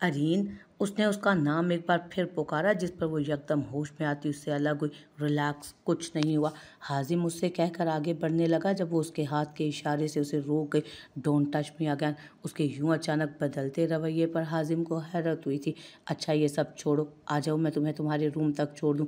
قرين उसने उसका नाम एक बार फिर पुकारा जिस पर वो यकदम होश में आती उससे अलग हुई रिलैक्स कुछ नहीं हुआ हाजिम उससे कहकर आगे बढ़ने लगा जब वो उसके हाथ के इशारे से उसे रोक गई डोंट टच मी अगैन उसके यूं अचानक बदलते रवैये पर हाजिम को हैरत हुई थी अच्छा ये सब छोड़ो आ जाओ मैं तुम्हें तुम्हारे रूम तक छोड़ दूँ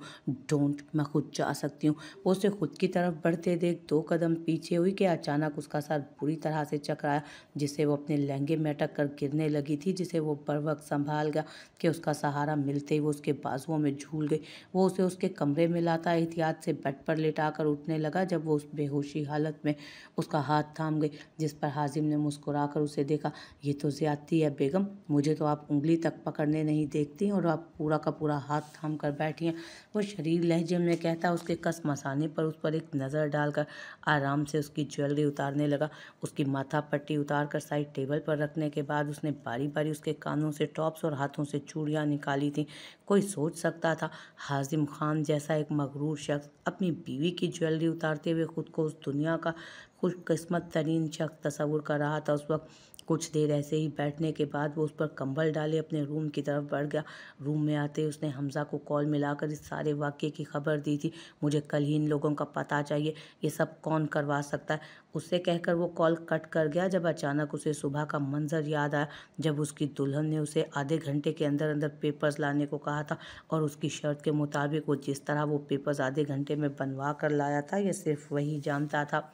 डोंट मैं खुद जा सकती हूँ वो उसे खुद की तरफ बढ़ते देख दो कदम पीछे हुई कि अचानक उसका सर बुरी तरह से चकराया जिससे वो अपने लहंगे में अटक कर गिरने लगी थी जिसे वो बर वक्त संभाल गया कि उसका सहारा मिलते ही वो उसके बाजुओं में झूल गई वो उसे उसके कमरे में लाता एहतियात से बेड पर कर उठने लगा जब वो उस बेहोशी हालत में उसका हाथ थाम गई जिस पर हाजिम ने मुस्कुराकर उसे देखा ये तो ज़्यादती है बेगम मुझे तो आप उंगली तक पकड़ने नहीं देखती और आप पूरा का पूरा हाथ थाम कर बैठी हैं वो शरीर लहजे में कहता उसके कस मसाने पर उस पर एक नज़र डालकर आराम से उसकी ज्वेलरी उतारने लगा उसकी माथा पट्टी उतार कर साइड टेबल पर रखने के बाद उसने बारी बारी उसके कानों से टॉप्स और हाथों से चूड़ियाँ निकाली थी कोई सोच सकता था हाजिम खान जैसा एक मकरूर शख्स अपनी बीवी की ज्वेलरी उतारते हुए खुद को उस दुनिया का खुशकस्मत तरीन शख्स तस्वुर कर रहा था उस वक्त कुछ देर ऐसे ही बैठने के बाद वो उस पर कंबल डाले अपने रूम की तरफ बढ़ गया रूम में आते उसने हमज़ा को कॉल मिलाकर इस सारे वाक्य की खबर दी थी मुझे कल ही इन लोगों का पता चाहिए ये सब कौन करवा सकता है उससे कहकर वो कॉल कट कर गया जब अचानक उसे सुबह का मंजर याद आया जब उसकी दुल्हन ने उसे आधे घंटे के अंदर अंदर पेपर्स लाने को कहा था और उसकी शर्त के मुताबिक वो जिस तरह वो पेपर्स आधे घंटे में बनवा कर लाया था यह सिर्फ वही जानता था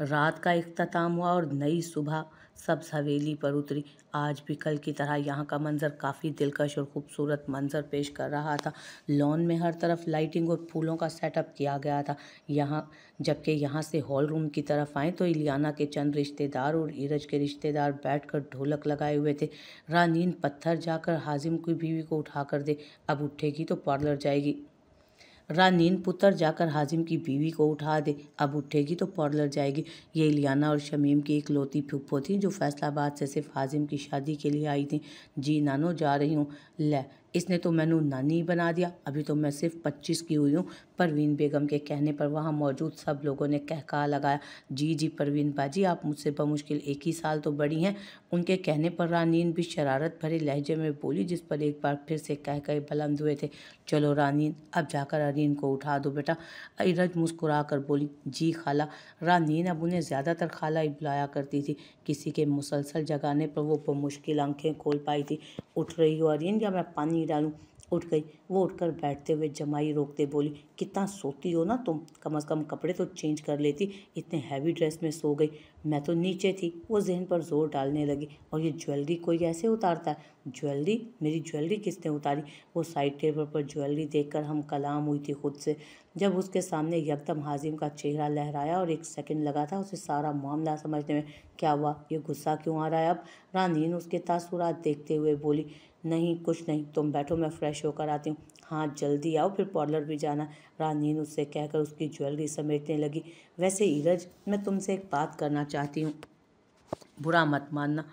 रात का अख्ताम हुआ और नई सुबह सब हवेली पर उतरी आज भी कल की तरह यहाँ का मंज़र काफ़ी दिलकश और ख़ूबसूरत मंज़र पेश कर रहा था लॉन में हर तरफ लाइटिंग और फूलों का सेटअप किया गया था यहाँ जबकि यहाँ से हॉल रूम की तरफ आए तो इलियाना के चंद रिश्तेदार और ईरज के रिश्तेदार बैठकर ढोलक लगाए हुए थे रानीन पत्थर जाकर हाजिम की बीवी को उठा दे अब उठेगी तो पार्लर जाएगी रा नींद पुत्र जाकर हाजिम की बीवी को उठा दे अब उठेगी तो पार्लर जाएगी ये इलियाना और शमीम की एक लौती फुप्पो थी जो फैसलाबाद से सिर्फ हाजिम की शादी के लिए आई थी जी नानो जा रही हूँ ले इसने तो मैनू नानी बना दिया अभी तो मैं सिर्फ पच्चीस की हुई हूँ परवीन बेगम के कहने पर वहाँ मौजूद सब लोगों ने कहका लगाया जी जी परवीन बाजी आप मुझसे बमुश्किल एक ही साल तो बड़ी हैं उनके कहने पर रानीन भी शरारत भरे लहजे में बोली जिस पर एक बार फिर से कह कहे बुलंद हुए थे चलो रानीन अब जाकर अरीन को उठा दो बेटा अरज मुस्कुरा कर बोली जी खाला रानीन अब उन्हें ज़्यादातर खाला ही बुलाया करती थी किसी के मुसलसल जगाने पर वो मुश्किल आंखें खोल पाई थी उठ रही हो अरीन या मैं पानी डालूँ उठ गई वो उठकर बैठते हुए जमाई रोकते बोली कितना सोती हो ना तुम कम अज़ कम कपड़े तो चेंज कर लेती इतने हैवी ड्रेस में सो गई मैं तो नीचे थी वो जहन पर जोर डालने लगी और ये ज्वेलरी कोई ऐसे उतारता है ज्वेलरी मेरी ज्वेलरी किसने उतारी वो साइड टेबल पर ज्वेलरी देखकर हम कलाम हुई थी खुद से जब उसके सामने यकदम हाजिम का चेहरा लहराया और एक सेकंड लगा था उसे सारा मामला समझने में क्या हुआ ये गुस्सा क्यों आ रहा है अब रानीन उसके तासुरात देखते हुए बोली नहीं कुछ नहीं तुम बैठो मैं फ़्रेश होकर आती हूँ हाँ जल्दी आओ फिर पार्लर भी जाना रानीन उससे कहकर उसकी ज्वेलरी समेटने लगी वैसे ईरज मैं तुमसे एक बात करना चाहती हूँ बुरा मत मानना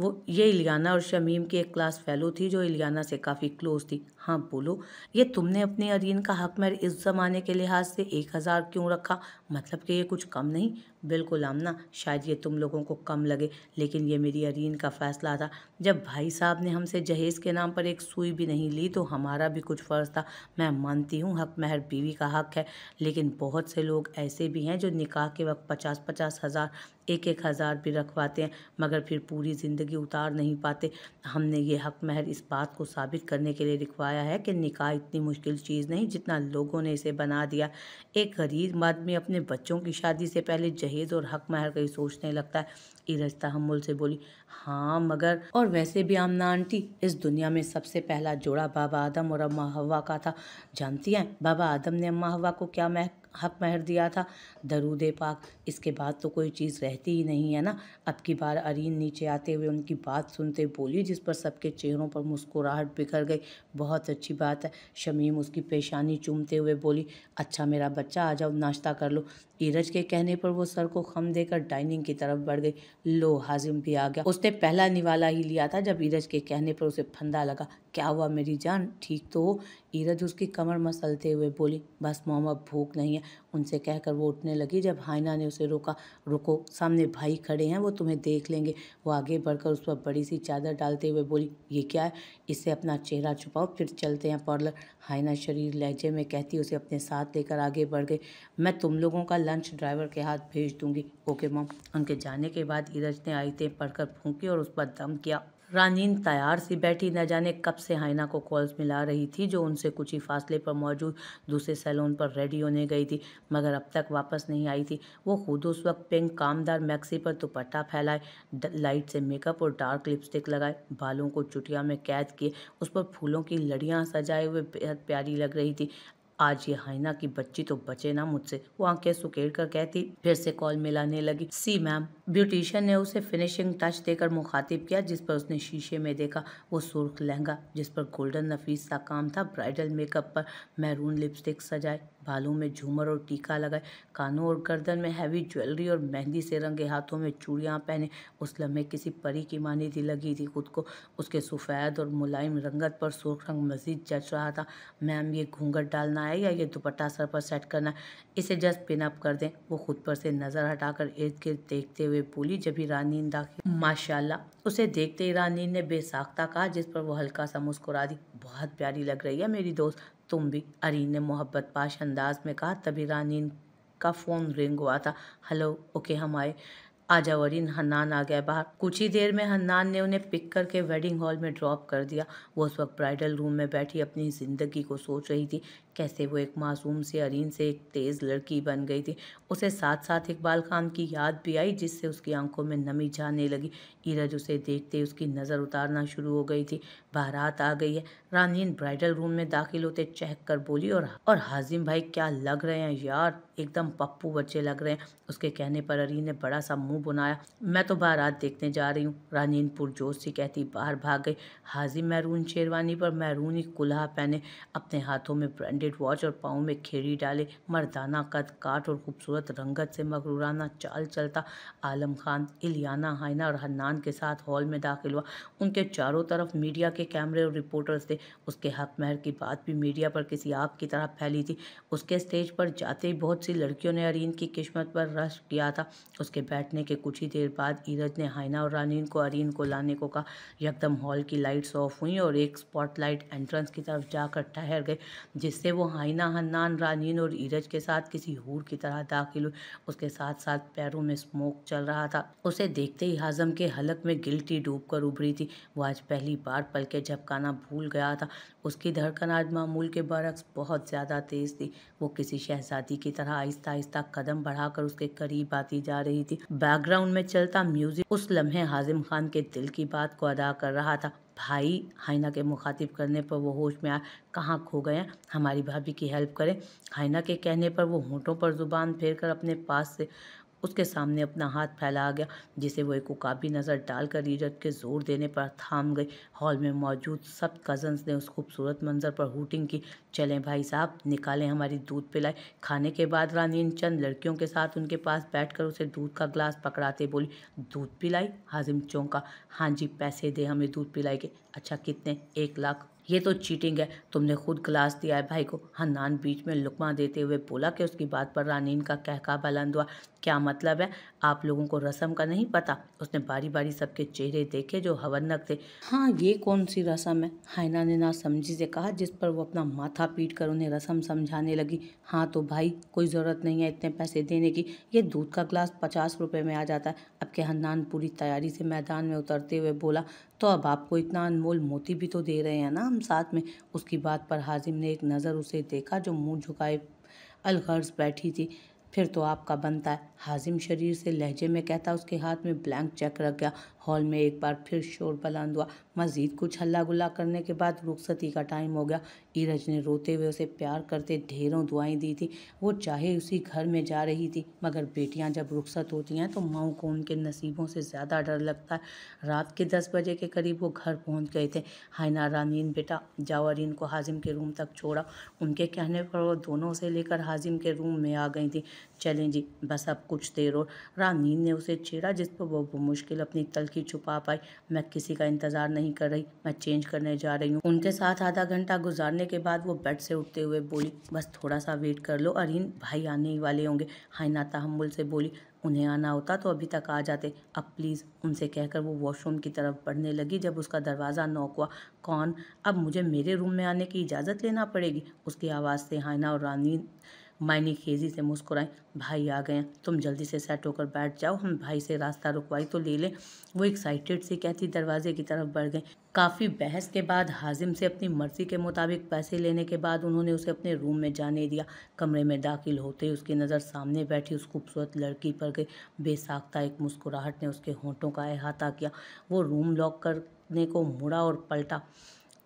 वो ये इलियाना और शमीम की एक क्लास फैलो थी जो इलियाना से काफ़ी क्लोज थी हाँ बोलो ये तुमने अपने अरियन का हक मेरे इस ज़माने के लिहाज से एक हज़ार क्यों रखा मतलब कि ये कुछ कम नहीं बिल्कुल आमना शायद ये तुम लोगों को कम लगे लेकिन ये मेरी अरियन का फ़ैसला था जब भाई साहब ने हमसे जहेज़ के नाम पर एक सुई भी नहीं ली तो हमारा भी कुछ फ़र्ज़ था मैं मानती हूँ हक महर बीवी का हक है लेकिन बहुत से लोग ऐसे भी हैं जो निकाह के वक्त पचास पचास हज़ार एक एक हज़ार भी रखवाते हैं मगर फिर पूरी ज़िंदगी उतार नहीं पाते हमने ये हक महर इस बात को साबित करने के लिए रिक्वायर बताया है कि निकाह इतनी मुश्किल चीज़ नहीं जितना लोगों ने इसे बना दिया एक गरीब मर्द में अपने बच्चों की शादी से पहले जहेज़ और हक महर का ही सोचने लगता है इरज तहमुल से बोली हाँ मगर और वैसे भी आमना आंटी इस दुनिया में सबसे पहला जोड़ा बाबा आदम और अम्मा हवा का था जानती हैं बाबा आदम ने अम्मा हवा को क्या महक हक महर दिया था दरूद पाक इसके बाद तो कोई चीज़ रहती ही नहीं है ना अब की बार अरीन नीचे आते हुए उनकी बात सुनते बोली जिस पर सबके चेहरों पर मुस्कुराहट बिखर गई बहुत अच्छी बात है शमीम उसकी पेशानी चूमते हुए बोली अच्छा मेरा बच्चा आ जाओ नाश्ता कर लो धीरज के कहने पर वो सर को खम देकर डाइनिंग की तरफ बढ़ गई लो हाजिम भी आ गया उसने पहला निवाला ही लिया था जब ईरज के कहने पर उसे फंदा लगा क्या हुआ मेरी जान ठीक तो ईरज उसकी कमर मसलते हुए बोली बस मोहम्मद भूख नहीं है उनसे कहकर वो उठने लगी जब हाइना ने उसे रोका रुको सामने भाई खड़े हैं वो तुम्हें देख लेंगे वो आगे बढ़कर उस पर बड़ी सी चादर डालते हुए बोली ये क्या है इससे अपना चेहरा छुपाओ फिर चलते हैं पार्लर हाइना शरीर लहजे में कहती उसे अपने साथ लेकर आगे बढ़ गई मैं तुम लोगों का लंच ड्राइवर के हाथ भेज दूंगी ओके मॉम उनके जाने के बाद ईरज ने आयतें पढ़कर फूंकी और उस पर दम किया रानीन तैयार सी बैठी न जाने कब से हाइना को कॉल्स मिला रही थी जो उनसे कुछ ही फासले पर मौजूद दूसरे सैलून पर रेडी होने गई थी मगर अब तक वापस नहीं आई थी वो खुद उस वक्त पिंक कामदार मैक्सी पर दुपट्टा फैलाए लाइट से मेकअप और डार्क लिपस्टिक लगाए बालों को चुटिया में कैद किए उस पर फूलों की लड़ियाँ सजाए हुए बेहद प्यारी लग रही थी आज ये हाइना की बच्ची तो बचे ना मुझसे वो आंखें सुकेर कर कहती फिर से कॉल मिलाने लगी सी मैम ब्यूटिशियन ने उसे फिनिशिंग टच देकर मुखातिब किया जिस पर उसने शीशे में देखा वो सुर्ख लहंगा जिस पर गोल्डन नफीस सा काम था ब्राइडल मेकअप पर मैरून लिपस्टिक सजाए बालों में झूमर और टीका लगाए कानों और गर्दन में हैवी ज्वेलरी और मेहंदी से रंगे हाथों में चूड़ियाँ पहने उस लम्हे किसी परी की मानी थी लगी थी खुद को उसके सफ़ेद और मुलायम रंगत पर सुर्ख रंग मजीद जच रहा था मैम ये घूंघट डालना है आएगा ये दुपट्टा सर पर सेट करना इसे जस्ट पिन अप कर दें वो खुद पर से नज़र हटाकर इर्द गिर्द देखते हुए बोली जब ही रानीन दाखिल माशाल्लाह उसे देखते ही रानीन ने बेसाख्ता कहा जिस पर वो हल्का सा मुस्कुरा दी बहुत प्यारी लग रही है मेरी दोस्त तुम भी अरीन ने मोहब्बत पाश अंदाज में कहा तभी रानीन का फ़ोन रिंग हुआ था हेलो ओके हम आए आ जाओ अरीन हन्नान आ गया बाहर कुछ ही देर में हन्नान ने उन्हें पिक करके वेडिंग हॉल में ड्रॉप कर दिया वो उस वक्त ब्राइडल रूम में बैठी अपनी ज़िंदगी को सोच रही थी कैसे वो एक मासूम से अरीन से एक तेज़ लड़की बन गई थी उसे साथ साथ इकबाल खान की याद भी आई जिससे उसकी आंखों में नमी जाने लगी ईरज उसे देखते उसकी नज़र उतारना शुरू हो गई थी बारात आ गई है रानीन ब्राइडल रूम में दाखिल होते चहक कर बोली और और हाजिम भाई क्या लग रहे हैं यार एकदम पप्पू बच्चे लग रहे हैं उसके कहने पर अरीन ने बड़ा सा मुंह बुनाया मैं तो बारात देखने जा रही हूँ रानीन पुरजोश सी कहती बाहर भाग गई हाजिम मैरून शेरवानी पर मैरून ही कुल्हा पहने अपने हाथों में ब्रांडेड ब्रांडेड वॉच और पाँव में खेरी डाले मर्दाना कद काट और खूबसूरत रंगत से मकरूराना चाल चलता आलम खान इलियाना हाइना और हन्नान के साथ हॉल में दाखिल हुआ उनके चारों तरफ मीडिया के कैमरे और रिपोर्टर्स थे उसके हक महर की बात भी मीडिया पर किसी आग की तरह फैली थी उसके स्टेज पर जाते ही बहुत सी लड़कियों ने अरीन की किस्मत पर रश किया था उसके बैठने के कुछ ही देर बाद ईरज ने हाइना और रानीन को अरीन को लाने को कहा यकदम हॉल की लाइट्स ऑफ हुई और एक स्पॉटलाइट एंट्रेंस की तरफ जाकर ठहर गए जिससे वो हाइना हन्नान रानीन और ईरज के साथ किसी हूर की तरह दाखिल हुई उसके साथ साथ पैरों में स्मोक चल रहा था उसे देखते ही हाजम के हलक में गिल्टी डूब कर उभरी थी वो आज पहली बार पल के झपकाना भूल गया था उसकी धड़कन आज मामूल के बरक्स बहुत ज़्यादा तेज़ थी वो किसी शहजादी की तरह आहिस्ता आहिस्ता कदम बढ़ाकर उसके करीब आती जा रही थी बैकग्राउंड में चलता म्यूजिक उस लम्हे हाजिम खान के दिल की बात को अदा कर रहा था भाई हाइना के मुखातिब करने पर वो होश में आ कहाँ खो गए हमारी भाभी की हेल्प करें हाइना के कहने पर वो होंठों पर ज़ुबान फेर कर अपने पास से उसके सामने अपना हाथ फैला गया जिसे वो एक उकाबी नज़र डालकर रीरज के ज़ोर देने पर थाम गई हॉल में मौजूद सब कज़न्स ने उस खूबसूरत मंजर पर हूटिंग की चलें भाई साहब निकालें हमारी दूध पिलाए खाने के बाद रानी इन चंद लड़कियों के साथ उनके पास बैठकर उसे दूध का ग्लास पकड़ाते बोली दूध पिलाई हाजिम चौंका हाँ जी पैसे दे हमें दूध के अच्छा कितने एक लाख ये तो चीटिंग है तुमने खुद ग्लास दिया है भाई को हनान बीच में लुकमा देते हुए बोला कि उसकी बात पर रानीन का कहका बुलंद हुआ क्या मतलब है आप लोगों को रसम का नहीं पता उसने बारी बारी सबके चेहरे देखे जो हवनक थे हाँ ये कौन सी रसम है हाइना ने ना समझी से कहा जिस पर वो अपना माथा धक्का पीट कर उन्हें रसम समझाने लगी हाँ तो भाई कोई ज़रूरत नहीं है इतने पैसे देने की ये दूध का ग्लास पचास रुपये में आ जाता है अब के हन्नान पूरी तैयारी से मैदान में उतरते हुए बोला तो अब आपको इतना अनमोल मोती भी तो दे रहे हैं ना हम साथ में उसकी बात पर हाजिम ने एक नज़र उसे देखा जो मुँह झुकाए अलगर्ज बैठी थी फिर तो आपका बनता है हाजिम शरीर से लहजे में कहता उसके हाथ में ब्लैंक चेक रख गया हॉल में एक बार फिर शोर बुलंद हुआ मजीद कुछ हल्ला गुल्ला करने के बाद रुखसती का टाइम हो गया ईरज ने रोते हुए उसे प्यार करते ढेरों दुआएं दी थी वो चाहे उसी घर में जा रही थी मगर बेटियां जब रुखसत होती हैं तो माओ को उनके नसीबों से ज़्यादा डर लगता है रात के दस बजे के करीब वो घर पहुँच गए थे हाइना रानीन बेटा जावरीन को हाजिम के रूम तक छोड़ा उनके कहने पर वो दोनों से लेकर हाजिम के रूम में आ गई थी चलें जी बस अब कुछ देर और रानीन ने उसे छेड़ा जिस पर वो मुश्किल अपनी तल लड़की छुपा पाई मैं किसी का इंतजार नहीं कर रही मैं चेंज करने जा रही हूँ उनके साथ आधा घंटा गुजारने के बाद वो बेड से उठते हुए बोली बस थोड़ा सा वेट कर लो अरिन भाई आने ही वाले होंगे हाइना तहमुल से बोली उन्हें आना होता तो अभी तक आ जाते अब प्लीज़ उनसे कहकर वो वॉशरूम की तरफ बढ़ने लगी जब उसका दरवाज़ा नॉक हुआ कौन अब मुझे मेरे रूम में आने की इजाज़त लेना पड़ेगी उसकी आवाज़ से हाइना और रानी मायने खेजी से मुस्कुराई भाई आ गए तुम जल्दी से सेट होकर बैठ जाओ हम भाई से रास्ता रुकवाई तो ले लें वो एक्साइटेड से कहती दरवाजे की तरफ बढ़ गए काफ़ी बहस के बाद हाजिम से अपनी मर्ज़ी के मुताबिक पैसे लेने के बाद उन्होंने उसे अपने रूम में जाने दिया कमरे में दाखिल होते ही उसकी नज़र सामने बैठी उस खूबसूरत लड़की पर गई बेसाख्ता एक मुस्कुराहट ने उसके होंठों का अहाता किया वो रूम लॉक करने को मुड़ा और पलटा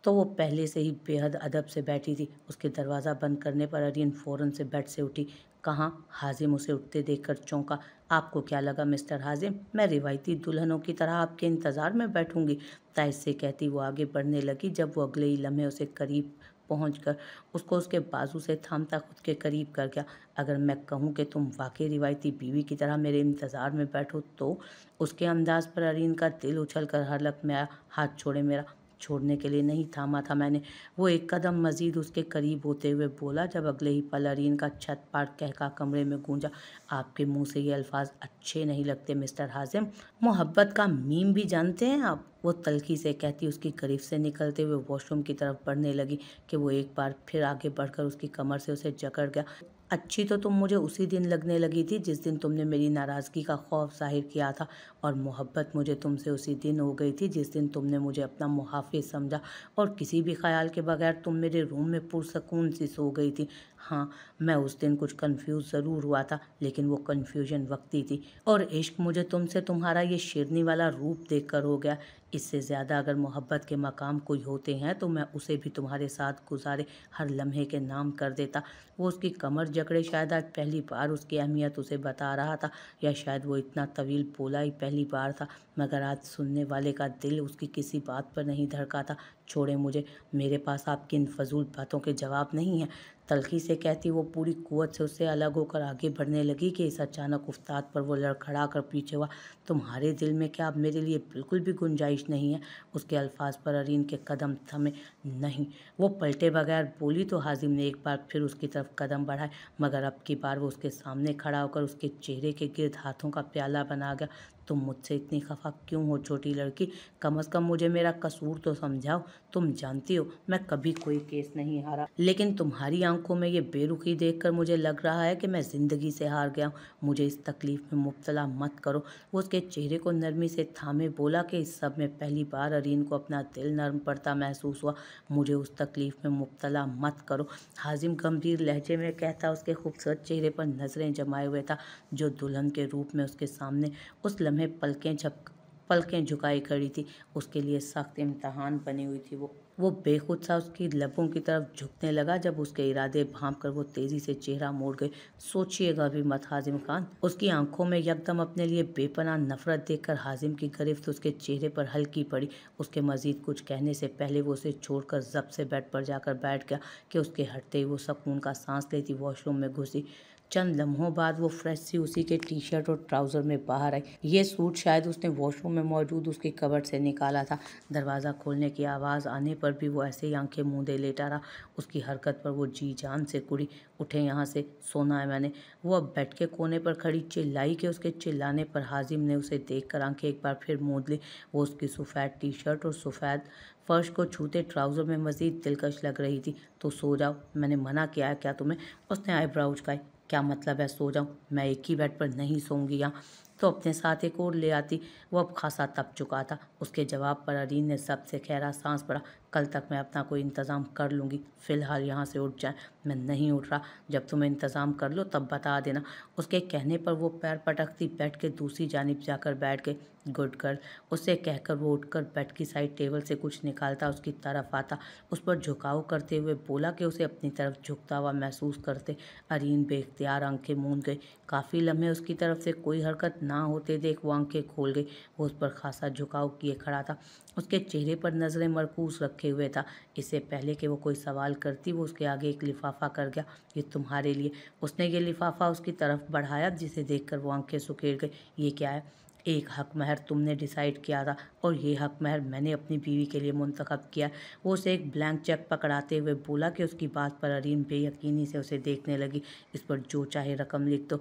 तो वो पहले से ही बेहद अदब से बैठी थी उसके दरवाज़ा बंद करने पर अरियन फ़ौरन से बेड से उठी कहाँ हाजिम उसे उठते देखकर चौंका आपको क्या लगा मिस्टर हाजिम मैं रिवायती दुल्हनों की तरह आपके इंतज़ार में बैठूंगी ताइस से कहती वो आगे बढ़ने लगी जब वो अगले ही लम्हे उसे करीब पहुँच कर उसको उसके बाजू से थामता खुद के करीब कर गया अगर मैं कहूँ कि तुम वाकई रिवायती बीवी की तरह मेरे इंतज़ार में बैठो तो उसके अंदाज पर अरीन का दिल उछल कर हर लक में आया हाथ छोड़े मेरा छोड़ने के लिए नहीं थामा था मैंने वो एक कदम मजीद उसके करीब होते हुए बोला जब अगले ही पल अरीन का छत पाट कहका कमरे में गूंजा आपके मुंह से ये अल्फाज अच्छे नहीं लगते मिस्टर हाजिम मोहब्बत का मीम भी जानते हैं आप वो तलखी से कहती उसकी करीब से निकलते हुए वॉशरूम की तरफ बढ़ने लगी कि वो एक बार फिर आगे बढ़कर उसकी कमर से उसे जकड़ गया अच्छी तो तुम मुझे उसी दिन लगने लगी थी जिस दिन तुमने मेरी नाराज़गी का खौफ जाहिर किया था और मोहब्बत मुझे तुमसे उसी दिन हो गई थी जिस दिन तुमने मुझे अपना मुहाफिज समझा और किसी भी ख्याल के बगैर तुम मेरे रूम में पुरसकून सी सो गई थी हाँ मैं उस दिन कुछ कंफ्यूज ज़रूर हुआ था लेकिन वो कंफ्यूजन वक्ती थी और इश्क मुझे तुमसे तुम्हारा ये शेरनी वाला रूप देखकर हो गया इससे ज़्यादा अगर मोहब्बत के मकाम कोई होते हैं तो मैं उसे भी तुम्हारे साथ गुजारे हर लम्हे के नाम कर देता वो उसकी कमर जकड़े शायद आज पहली बार उसकी अहमियत उसे बता रहा था या शायद वो इतना तवील बोला ही पहली बार था मगर आज सुनने वाले का दिल उसकी किसी बात पर नहीं धड़का था छोड़े मुझे मेरे पास आपकी इन फजूल बातों के जवाब नहीं हैं तलखी से कहती वो पूरी कुत से उससे अलग होकर आगे बढ़ने लगी कि इस अचानक उफ्ताद पर वो लड़खड़ा कर पीछे हुआ तुम्हारे दिल में क्या अब मेरे लिए बिल्कुल भी गुंजाइश नहीं है उसके अल्फाज पर अरीन के कदम थमे नहीं वो पलटे बगैर बोली तो हाजिम ने एक बार फिर उसकी तरफ कदम बढ़ाए मगर अब की बार वो उसके सामने खड़ा होकर उसके चेहरे के गिरद हाथों का प्याला बना गया तुम मुझसे इतनी खफा क्यों हो छोटी लड़की कम अज़ कम मुझे मेरा कसूर तो समझाओ तुम जानती हो मैं कभी कोई केस नहीं हारा लेकिन तुम्हारी आंखों में ये बेरुखी देखकर मुझे लग रहा है कि मैं ज़िंदगी से हार गया हूँ मुझे इस तकलीफ़ में मुबतला मत करो वो उसके चेहरे को नरमी से थामे बोला कि इस सब में पहली बार अरीन को अपना दिल नरम पड़ता महसूस हुआ मुझे उस तकलीफ़ में मुबतला मत करो हाजिम गंभीर लहजे में कहता उसके खूबसूरत चेहरे पर नज़रें जमाए हुए था जो दुल्हन के रूप में उसके सामने उस लम्हे लम्हे पलकें झप पलकें झुकाई खड़ी थी उसके लिए सख्त इम्तहान बनी हुई थी वो वो बेखुद सा उसकी लबों की तरफ झुकने लगा जब उसके इरादे भाप कर वो तेज़ी से चेहरा मोड़ गए सोचिएगा भी मत हाजिम खान उसकी आंखों में यकदम अपने लिए बेपनाह नफरत देखकर हाजिम की गिरफ्त उसके चेहरे पर हल्की पड़ी उसके मजीद कुछ कहने से पहले वो उसे छोड़कर जब से बेड पर जाकर बैठ गया कि उसके हटते ही वो सकून का सांस लेती वॉशरूम में घुसी चंद लम्हों बाद वो फ्रेश सी उसी के टी शर्ट और ट्राउज़र में बाहर आई ये सूट शायद उसने वॉशरूम में मौजूद उसके कबर से निकाला था दरवाज़ा खोलने की आवाज़ आने पर भी वो ऐसे ही आंखें मूंदे लेटा रहा उसकी हरकत पर वो जी जान से कुड़ी उठे यहाँ से सोना है मैंने वो अब बैठ के कोने पर खड़ी चिल्लाई के उसके चिल्लाने पर हाजिम ने उसे देख कर आंखें एक बार फिर मूँद ली वो उसकी सफ़ेद टी शर्ट और सफ़ेद फ़र्श को छूते ट्राउज़र में मज़ीद दिलकश लग रही थी तो सो जाओ मैंने मना किया क्या तुम्हें उसने आईब्राउज का क्या मतलब है सो जाऊँ मैं एक ही बेड पर नहीं सोऊंगी यहाँ तो अपने साथ एक और ले आती वह अब खासा तप चुका था उसके जवाब पर अरीन ने सबसे खैरा सांस पड़ा कल तक मैं अपना कोई इंतज़ाम कर लूँगी फ़िलहाल यहाँ से उठ जाए मैं नहीं उठ रहा जब तुम्हें इंतज़ाम कर लो तब बता देना उसके कहने पर वो पैर पटकती बैठ के दूसरी जानब जाकर बैठ गई गुड गर्ल उसे कहकर वो उठकर बेड की साइड टेबल से कुछ निकालता उसकी तरफ आता उस पर झुकाव करते हुए बोला कि उसे अपनी तरफ झुकता हुआ महसूस करते अरीन बेख्तियार आंखें मूंद गई काफ़ी लम्हे उसकी तरफ से कोई हरकत ना होते देख वो आंखें खोल गई वो उस पर खासा झुकाव किए खड़ा था उसके चेहरे पर नज़रें मरकूस रखे हुए था इससे पहले कि वो कोई सवाल करती वो उसके आगे एक लिफाफा कर गया ये तुम्हारे लिए उसने ये लिफाफा उसकी तरफ बढ़ाया जिसे देखकर वो आंखें सुखेड़ गई ये क्या है एक हक महर तुमने डिसाइड किया था और ये हक महर मैंने अपनी बीवी के लिए मुंतखब किया वो उसे एक ब्लैंक चेक पकड़ाते हुए बोला कि उसकी बात पर अरीन बेयकीनी से उसे देखने लगी इस पर जो चाहे रकम लिख दो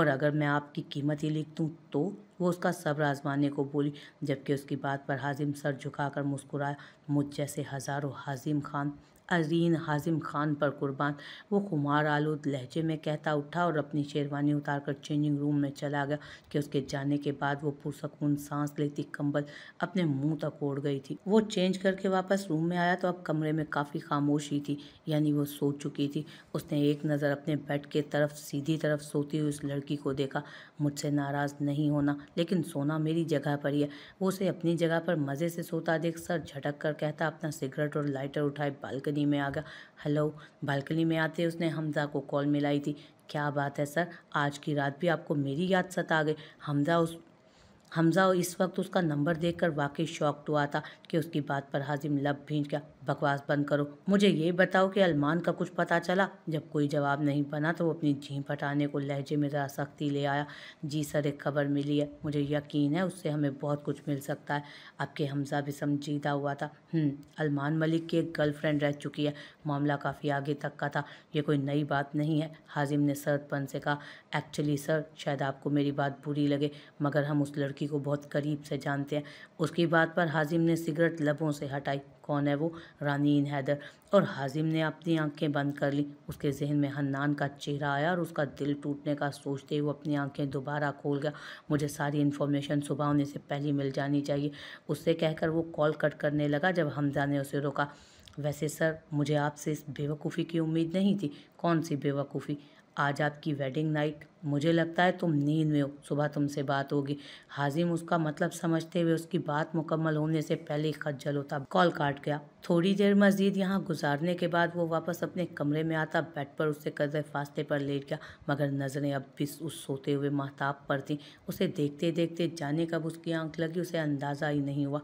और अगर मैं आपकी कीमत ही लिख दूँ तो वो उसका सब्र आजमाने को बोली जबकि उसकी बात पर हाजिम सर झुकाकर मुस्कुराया मुझ जैसे हज़ारों हाजिम खान अजीन हाजिम खान पर कुर्बान वो खुमार आलूद लहजे में कहता उठा और अपनी शेरवानी उतार कर चेंजिंग रूम में चला गया कि उसके जाने के बाद वो पुरसकून सांस लेती कंबल अपने मुंह तक ओढ़ गई थी वो चेंज करके वापस रूम में आया तो अब कमरे में काफ़ी खामोशी थी यानी वो सो चुकी थी उसने एक नज़र अपने बेड के तरफ सीधी तरफ सोती हुई उस लड़की को देखा मुझसे नाराज़ नहीं होना लेकिन सोना मेरी जगह पर ही है वो उसे अपनी जगह पर मज़े से सोता देख सर झटक कर कहता अपना सिगरेट और लाइटर उठाए बालकनी बालकनी में आ गया हेलो बालकनी में आते उसने हमजा को कॉल मिलाई थी क्या बात है सर आज की रात भी आपको मेरी याद सता गई हमजा उस हमज़ा इस वक्त उसका नंबर देखकर वाकई शॉक्ड हुआ था कि उसकी बात पर हाजिम लब भींच गया बकवास बंद करो मुझे ये बताओ कि अलमान का कुछ पता चला जब कोई जवाब नहीं बना तो वो अपनी झीप हटाने को लहजे में ज़रा सख्ती ले आया जी सर एक खबर मिली है मुझे यकीन है उससे हमें बहुत कुछ मिल सकता है आपके हमज़ा भी समझीदा हुआ था हम्म, अलमान मलिक की एक गर्लफ्रेंड रह चुकी है मामला काफ़ी आगे तक का था ये कोई नई बात नहीं है हाजिम ने सरदपन से कहा एक्चुअली सर शायद आपको मेरी बात बुरी लगे मगर हम उस लड़की लड़की को बहुत करीब से जानते हैं उसकी बात पर हाजिम ने सिगरेट लबों से हटाई कौन है वो रानीन हैदर और हाजिम ने अपनी आंखें बंद कर ली उसके जहन में हन्नान का चेहरा आया और उसका दिल टूटने का सोचते ही वो अपनी आंखें दोबारा खोल गया मुझे सारी इन्फॉर्मेशन सुबह होने से पहले मिल जानी चाहिए उससे कहकर वो कॉल कट करने लगा जब हमजा ने उसे रोका वैसे सर मुझे आपसे इस बेवकूफ़ी की उम्मीद नहीं थी कौन सी बेवकूफ़ी आज आपकी वेडिंग नाइट मुझे लगता है तुम नींद में हो सुबह तुमसे बात होगी हाजिम उसका मतलब समझते हुए उसकी बात मुकम्मल होने से पहले ही खज्जल होता कॉल काट गया थोड़ी देर मजीद यहाँ गुजारने के बाद वो वापस अपने कमरे में आता बेड पर उससे कदर फास्ते पर लेट गया मगर नज़रें अब भी उस सोते हुए महताब पर थी उसे देखते देखते जाने कब उसकी आंख लगी उसे अंदाज़ा ही नहीं हुआ